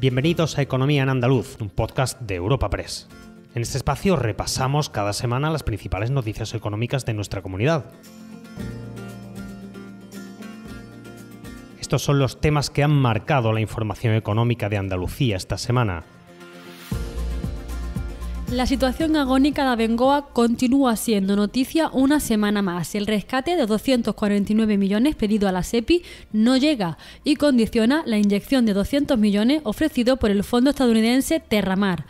Bienvenidos a Economía en Andaluz, un podcast de Europa Press. En este espacio repasamos cada semana las principales noticias económicas de nuestra comunidad. Estos son los temas que han marcado la información económica de Andalucía esta semana. La situación agónica de Bengoa continúa siendo noticia una semana más. El rescate de 249 millones pedido a la SEPI no llega y condiciona la inyección de 200 millones ofrecido por el fondo estadounidense Terramar.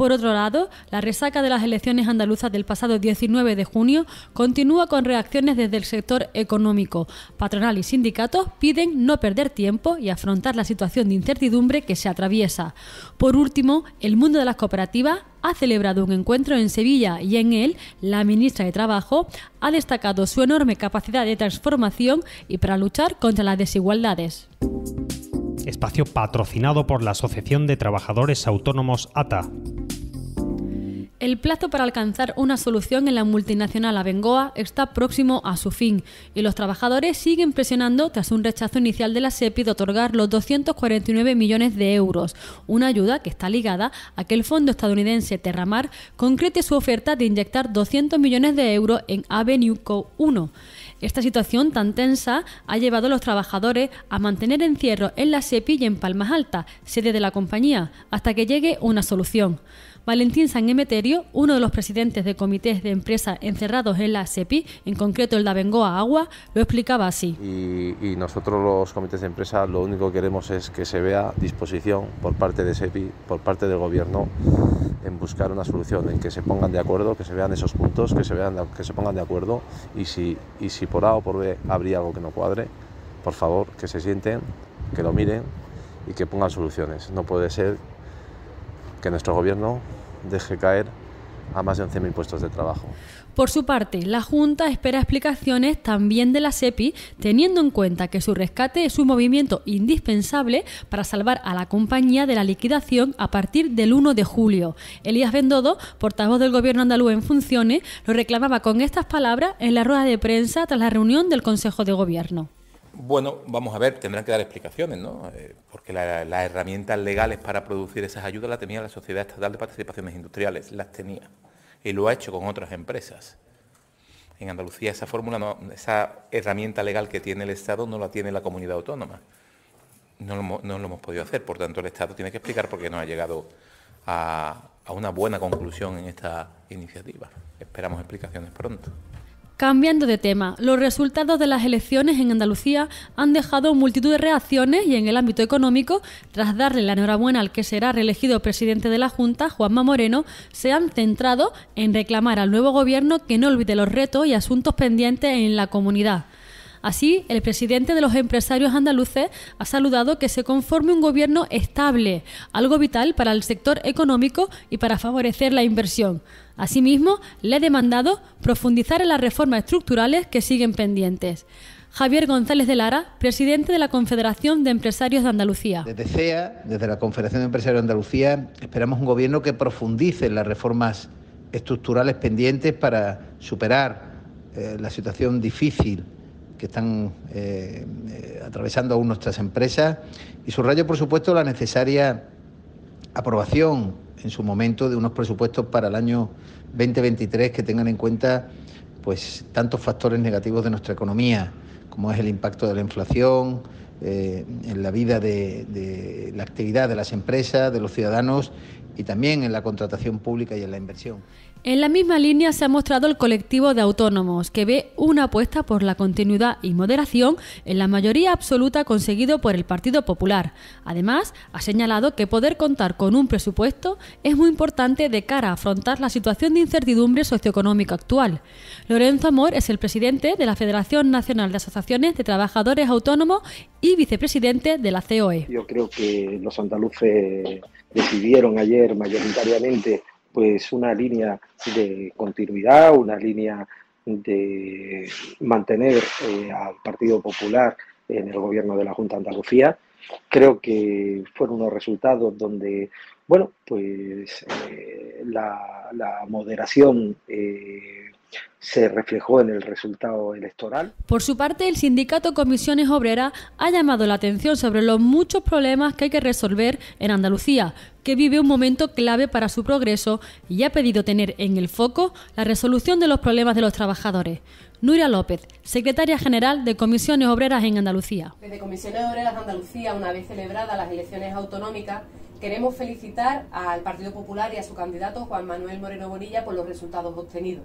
Por otro lado, la resaca de las elecciones andaluzas del pasado 19 de junio continúa con reacciones desde el sector económico. Patronal y sindicatos piden no perder tiempo y afrontar la situación de incertidumbre que se atraviesa. Por último, el mundo de las cooperativas ha celebrado un encuentro en Sevilla y en él la ministra de Trabajo ha destacado su enorme capacidad de transformación y para luchar contra las desigualdades espacio patrocinado por la Asociación de Trabajadores Autónomos ATA. El plazo para alcanzar una solución en la multinacional Abengoa está próximo a su fin y los trabajadores siguen presionando tras un rechazo inicial de la SEPI de otorgar los 249 millones de euros, una ayuda que está ligada a que el fondo estadounidense Terramar concrete su oferta de inyectar 200 millones de euros en Avenue Co 1. Esta situación tan tensa ha llevado a los trabajadores a mantener encierro en la SEPI y en Palmas Alta, sede de la compañía, hasta que llegue una solución. Valentín San uno de los presidentes de comités de empresas encerrados en la SEPI, en concreto el de Abengoa Agua, lo explicaba así. Y, nosotros los comités de empresa lo único que queremos es que se vea disposición por parte de SEPI, por parte del gobierno, en buscar una solución, en que se pongan de acuerdo, que se vean esos puntos, que se, vean, que se pongan de acuerdo y si, y si por A o por B habría algo que no cuadre, por favor, que se sienten, que lo miren y que pongan soluciones. No puede ser que nuestro gobierno deje caer a más de 11.000 puestos de trabajo. Por su parte, la Junta espera explicaciones también de la SEPI, teniendo en cuenta que su rescate es un movimiento indispensable para salvar a la compañía de la liquidación a partir del 1 de julio. Elías Bendodo, portavoz del Gobierno andaluz en funciones, lo reclamaba con estas palabras en la rueda de prensa tras la reunión del Consejo de Gobierno. Bueno, vamos a ver, tendrán que dar explicaciones, ¿no? Eh, porque las herramientas legales para producir esas ayudas las tenía la Sociedad Estatal de Participaciones Industriales, las tenía, y lo ha hecho con otras empresas. En Andalucía esa fórmula, esa herramienta legal que tiene el Estado no la tiene la comunidad autónoma. No lo, hemos podido hacer, por tanto el Estado tiene que explicar por qué no ha llegado a una buena conclusión en esta iniciativa. Esperamos explicaciones pronto. Cambiando de tema, los resultados de las elecciones en Andalucía han dejado multitud de reacciones y en el ámbito económico, tras darle la enhorabuena al que será reelegido presidente de la Junta, Juanma Moreno, se han centrado en reclamar al nuevo gobierno que no olvide los retos y asuntos pendientes en la comunidad. Así, el presidente de los empresarios andaluces ha saludado que se conforme un gobierno estable, algo vital para el sector económico y para favorecer la inversión. Asimismo, le ha demandado profundizar en las reformas estructurales que siguen pendientes. Javier González de Lara, presidente de la Confederación de Empresarios de Andalucía. Desde CEA, desde la Confederación de Empresarios de Andalucía, esperamos un gobierno que profundice en las reformas estructurales pendientes para superar eh, la situación difícil que están eh, eh, atravesando aún nuestras empresas y subrayo, por supuesto, la necesaria aprobación en su momento de unos presupuestos para el año 2023 que tengan en cuenta pues tantos factores negativos de nuestra economía, como es el impacto de la inflación, eh, en la vida de, la actividad de las empresas, de los ciudadanos y también en la contratación pública y en la inversión. En la misma línea se ha mostrado el colectivo de autónomos, que ve una apuesta por la continuidad y moderación en la mayoría absoluta conseguido por el Partido Popular. Además, ha señalado que poder contar con un presupuesto es muy importante de cara a afrontar la situación de incertidumbre socioeconómica actual. Lorenzo Amor es el presidente de la Federación Nacional de Asociaciones de Trabajadores Autónomos y vicepresidente de la COE. Yo creo que los andaluces decidieron ayer mayoritariamente pues una línea de continuidad, una línea de mantener eh, al Partido Popular en el gobierno de la Junta de Andalucía. Creo que fueron unos resultados donde, bueno, pues eh, la, moderación eh, se reflejó en el resultado electoral. Por su parte, el sindicato Comisiones Obreras ha llamado la atención sobre los muchos problemas que hay que resolver en Andalucía, que vive un momento clave para su progreso y ha pedido tener en el foco la resolución de los problemas de los trabajadores. Nuria López, secretaria general de Comisiones Obreras en Andalucía. Desde Comisiones Obreras Andalucía, una vez celebradas las elecciones autonómicas, queremos felicitar al Partido Popular y a su candidato Juan Manuel Moreno Bonilla por los resultados obtenidos.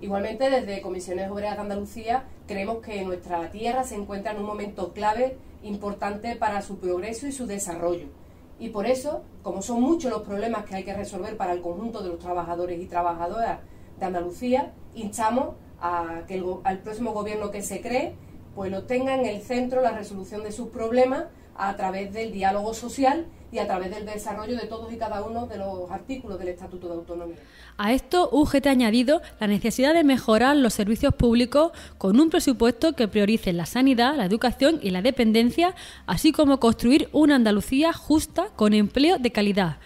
Igualmente, desde Comisiones Obreras de Andalucía, creemos que nuestra tierra se encuentra en un momento clave importante para su progreso y su desarrollo. Y por eso, como son muchos los problemas que hay que resolver para el conjunto de los trabajadores y trabajadoras de Andalucía, instamos a que el, al próximo gobierno que se cree pues lo tenga en el centro la resolución de sus problemas a través del diálogo social y a través del desarrollo de todos y cada uno de los artículos del Estatuto de Autonomía. A esto UGT ha añadido la necesidad de mejorar los servicios públicos con un presupuesto que priorice la sanidad, la educación y la dependencia, así como construir una Andalucía justa con empleo de calidad.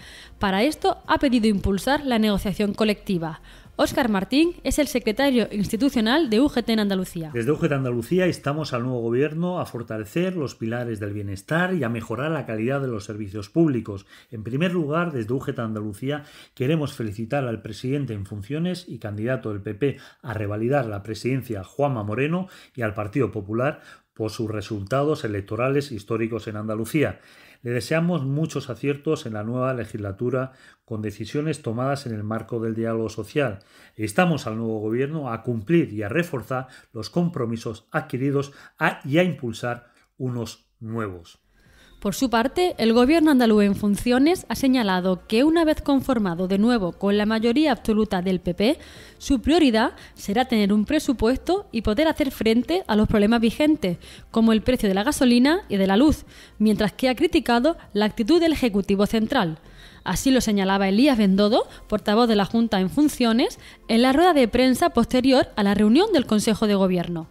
Para esto ha pedido impulsar la negociación colectiva. Óscar Martín es el secretario institucional de UGT en Andalucía. Desde UGT Andalucía estamos al nuevo gobierno a fortalecer los pilares del bienestar y a mejorar la calidad de los servicios públicos. En primer lugar, desde UGT Andalucía queremos felicitar al presidente en funciones y candidato del PP a revalidar la presidencia Juanma Moreno y al Partido Popular por sus resultados electorales históricos en Andalucía. Le deseamos muchos aciertos en la nueva legislatura con decisiones tomadas en el marco del diálogo social. Estamos al nuevo gobierno a cumplir y a reforzar los compromisos adquiridos y a impulsar unos nuevos. Por su parte, el gobierno andaluz en funciones ha señalado que una vez conformado de nuevo con la mayoría absoluta del PP, su prioridad será tener un presupuesto y poder hacer frente a los problemas vigentes, como el precio de la gasolina y de la luz, mientras que ha criticado la actitud del Ejecutivo Central. Así lo señalaba Elías Bendodo, portavoz de la Junta en funciones, en la rueda de prensa posterior a la reunión del Consejo de Gobierno.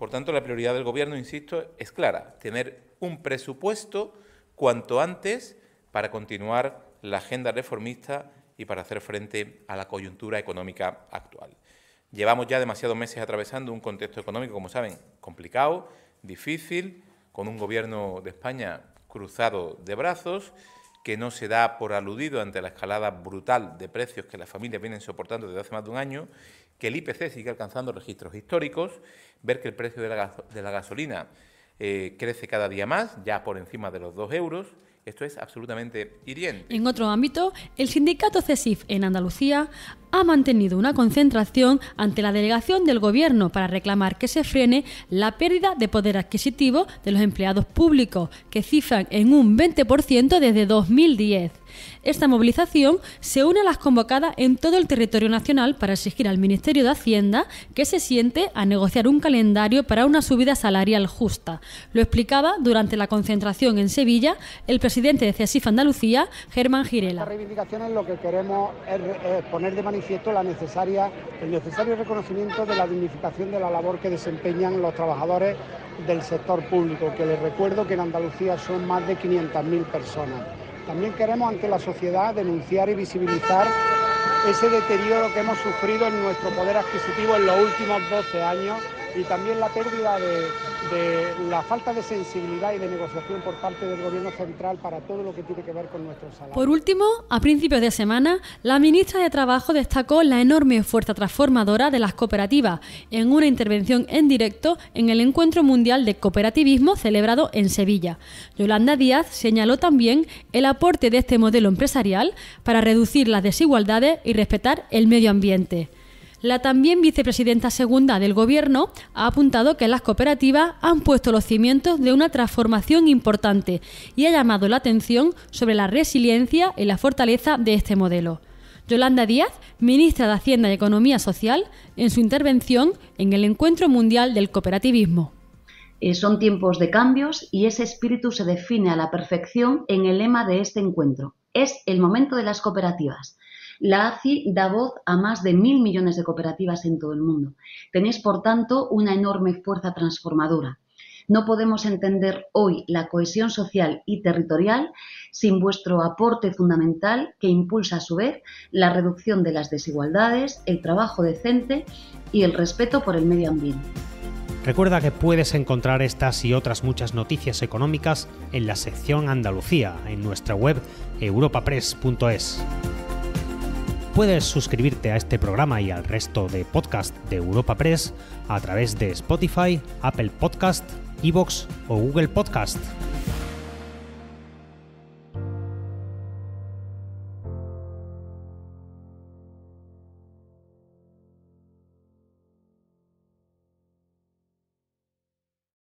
Por tanto, la prioridad del Gobierno, insisto, es clara, tener un presupuesto cuanto antes para continuar la agenda reformista y para hacer frente a la coyuntura económica actual. Llevamos ya demasiados meses atravesando un contexto económico, como saben, complicado, difícil, con un Gobierno de España cruzado de brazos que no se da por aludido ante la escalada brutal de precios que las familias vienen soportando desde hace más de un año, que el IPC sigue alcanzando registros históricos, ver que el precio de la, gasolina eh, crece cada día más, ya por encima de los dos euros, esto es absolutamente hiriente. En otro ámbito, el sindicato CESIF en Andalucía ha mantenido una concentración ante la delegación del Gobierno para reclamar que se frene la pérdida de poder adquisitivo de los empleados públicos, que cifran en un 20% desde 2010. Esta movilización se une a las convocadas en todo el territorio nacional para exigir al Ministerio de Hacienda que se siente a negociar un calendario para una subida salarial justa. Lo explicaba durante la concentración en Sevilla el presidente presidente de Andalucía, Germán Girela. Las reivindicaciones lo que queremos es, eh, poner de manifiesto la necesaria, el necesario reconocimiento de la dignificación de la labor que desempeñan los trabajadores del sector público, que les recuerdo que en Andalucía son más de 500.000 personas. También queremos ante la sociedad denunciar y visibilizar ese deterioro que hemos sufrido en nuestro poder adquisitivo en los últimos 12 años y también la pérdida de, la falta de sensibilidad y de negociación por parte del Gobierno central para todo lo que tiene que ver con nuestro salario". Por último, a principios de semana, la ministra de Trabajo destacó la enorme fuerza transformadora de las cooperativas en una intervención en directo en el Encuentro Mundial de Cooperativismo celebrado en Sevilla. Yolanda Díaz señaló también el aporte de este modelo empresarial para reducir las desigualdades y respetar el medio ambiente. La también vicepresidenta segunda del Gobierno ha apuntado que las cooperativas han puesto los cimientos de una transformación importante y ha llamado la atención sobre la resiliencia y la fortaleza de este modelo. Yolanda Díaz, ministra de Hacienda y Economía Social, en su intervención en el Encuentro Mundial del Cooperativismo. Eh, son tiempos de cambios y ese espíritu se define a la perfección en el lema de este encuentro. Es el momento de las cooperativas. La ACI da voz a más de mil millones de cooperativas en todo el mundo. Tenéis, por tanto, una enorme fuerza transformadora. No podemos entender hoy la cohesión social y territorial sin vuestro aporte fundamental que impulsa a su vez la reducción de las desigualdades, el trabajo decente y el respeto por el medio ambiente. Recuerda que puedes encontrar estas y otras muchas noticias económicas en la sección Andalucía en nuestra web europapress.es. Puedes suscribirte a este programa y al resto de podcast de Europa Press a través de Spotify, Apple Podcast, Evox o Google Podcast.